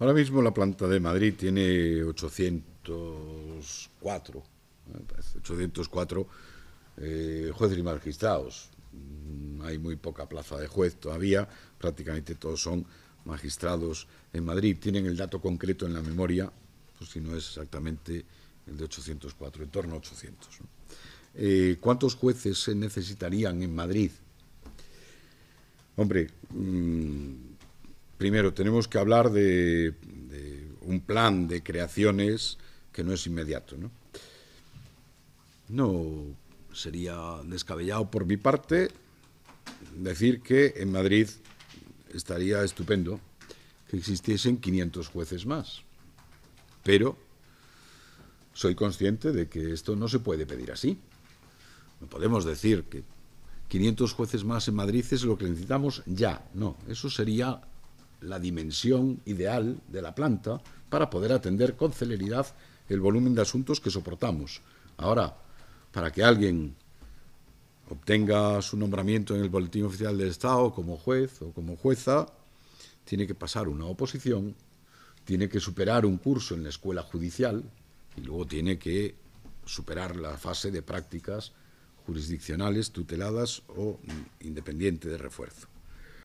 Ahora mismo la planta de Madrid tiene 804, 804 eh, jueces y magistrados. Mm, hay muy poca plaza de juez todavía, prácticamente todos son magistrados en Madrid. Tienen el dato concreto en la memoria, pues si no es exactamente el de 804, en torno a 800. Eh, ¿Cuántos jueces se necesitarían en Madrid? Hombre, mm, primero, tenemos que hablar de, un plan de creaciones que no es inmediato. ¿no? no sería descabellado por mi parte decir que en Madrid estaría estupendo que existiesen 500 jueces más. Pero soy consciente de que esto no se puede pedir así. No podemos decir que 500 jueces más en Madrid es lo que necesitamos ya. No, eso sería la dimensión ideal de la planta para poder atender con celeridad el volumen de asuntos que soportamos. Ahora, para que alguien obtenga su nombramiento en el Boletín Oficial del Estado como juez o como jueza, tiene que pasar una oposición, tiene que superar un curso en la escuela judicial y luego tiene que superar la fase de prácticas jurisdiccionales tuteladas o mm, independiente de refuerzo.